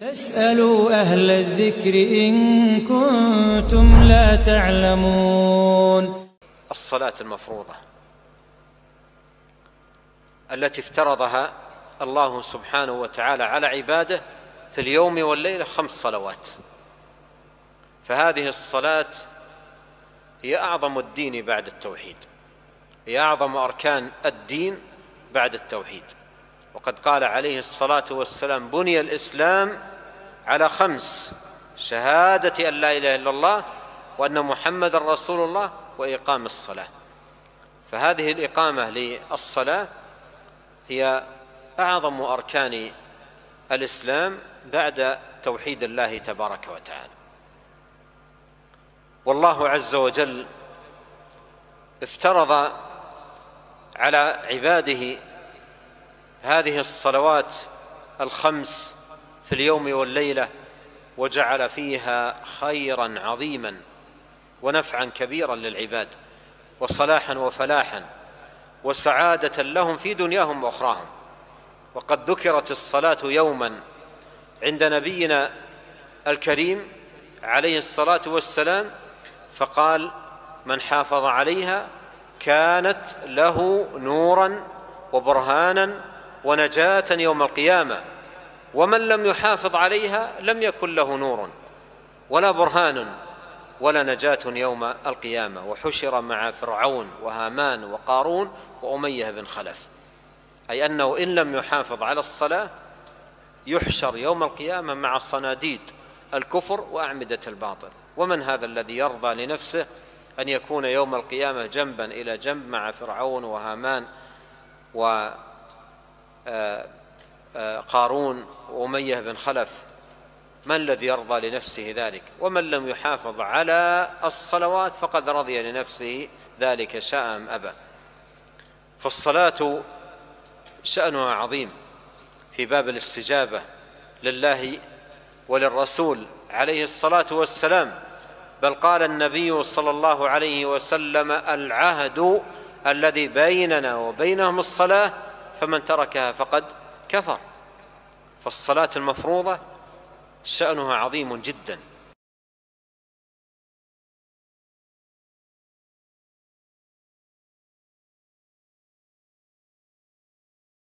فاسألوا أهل الذكر إن كنتم لا تعلمون الصلاة المفروضة التي افترضها الله سبحانه وتعالى على عباده في اليوم والليلة خمس صلوات فهذه الصلاة هي أعظم الدين بعد التوحيد هي أعظم أركان الدين بعد التوحيد وقد قال عليه الصلاة والسلام بني الإسلام على خمس شهادة أن لا إله إلا الله وأن محمد رسول الله وإقام الصلاة فهذه الإقامة للصلاة هي أعظم أركان الإسلام بعد توحيد الله تبارك وتعالى والله عز وجل افترض على عباده هذه الصلوات الخمس في اليوم والليله وجعل فيها خيرا عظيما ونفعا كبيرا للعباد وصلاحا وفلاحا وسعاده لهم في دنياهم واخراهم وقد ذكرت الصلاه يوما عند نبينا الكريم عليه الصلاه والسلام فقال من حافظ عليها كانت له نورا وبرهانا ونجاة يوم القيامة ومن لم يحافظ عليها لم يكن له نور ولا برهان ولا نجاة يوم القيامة وحشر مع فرعون وهامان وقارون وأمية بن خلف أي أنه إن لم يحافظ على الصلاة يحشر يوم القيامة مع صناديد الكفر وأعمدة الباطل ومن هذا الذي يرضى لنفسه أن يكون يوم القيامة جنبا إلى جنب مع فرعون وهامان و آه، آه، قارون وأمية بن خلف ما الذي يرضى لنفسه ذلك ومن لم يحافظ على الصلوات فقد رضي لنفسه ذلك شاء أم أبى فالصلاة شأنها عظيم في باب الاستجابة لله وللرسول عليه الصلاة والسلام بل قال النبي صلى الله عليه وسلم العهد الذي بيننا وبينهم الصلاة فمن تركها فقد كفر فالصلاة المفروضة شأنها عظيم جداً